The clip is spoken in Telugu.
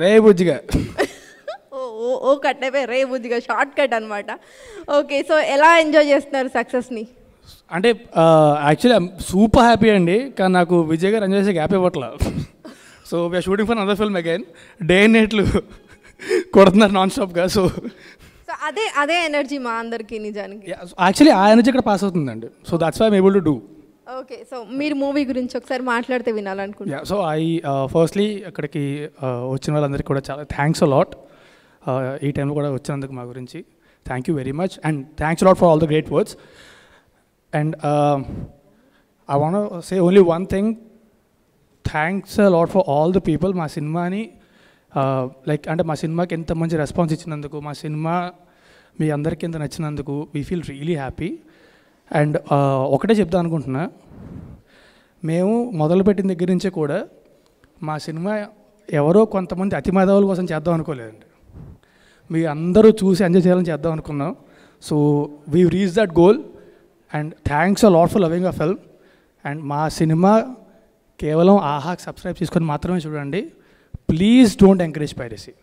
రే బుజ్జిగా ఓ ఓ కట్ అయిపోయి రే బుజ్జిగా షార్ట్ కట్ అనమాట ఓకే సో ఎలా ఎంజాయ్ చేస్తున్నారు సక్సెస్ని అంటే యాక్చువల్లీ సూపర్ హ్యాపీ అండి కానీ నాకు విజయ్ గారు ఎంజాయ్ చేసే హ్యాపీ అవ్వట్లా so we're shooting for other film again day and నైట్లు కొడుతున్నారు నాన్ స్టాప్గా సో అదే అదే ఎనర్జీ మా అందరికి నిజానికి యాక్చువల్లీ ఆ ఎనర్జీ ఇక్కడ పాస్ అవుతుందండి so that's why I'm able to do okay so మీరు మూవీ గురించి ఒకసారి మాట్లాడితే వినాలనుకుంటున్నా సో ఐ ఫస్ట్లీ అక్కడికి వచ్చిన వాళ్ళందరికీ కూడా చాలా థ్యాంక్స్ అలాట్ uh, ఈ టైంలో కూడా వచ్చినందుకు మా గురించి thank you very much and thanks a lot for all the great words and I want say only one thing thanks lot for all the people మా సినిమాని లైక్ uh, అంటే మా సినిమాకి ఎంత మంచి రెస్పాన్స్ ఇచ్చినందుకు మా సినిమా మీ అందరికీ ఎంత నచ్చినందుకు we feel really happy and ఒకటే చెప్దాం అనుకుంటున్నా మేము మొదలుపెట్టిన దగ్గర నుంచి కూడా మా సినిమా ఎవరో కొంతమంది అతి మేధావుల కోసం చేద్దాం అనుకోలేదండి మీ అందరూ చూసి ఎంజాయ్ చేయాలని చేద్దాం అనుకున్నాం so we reach that goal and thanks a lot for loving a film and మా సినిమా కేవలం ఆహాకి సబ్స్క్రైబ్ చేసుకొని మాత్రమే చూడండి ప్లీజ్ డోంట్ ఎంకరేజ్ పైరసీ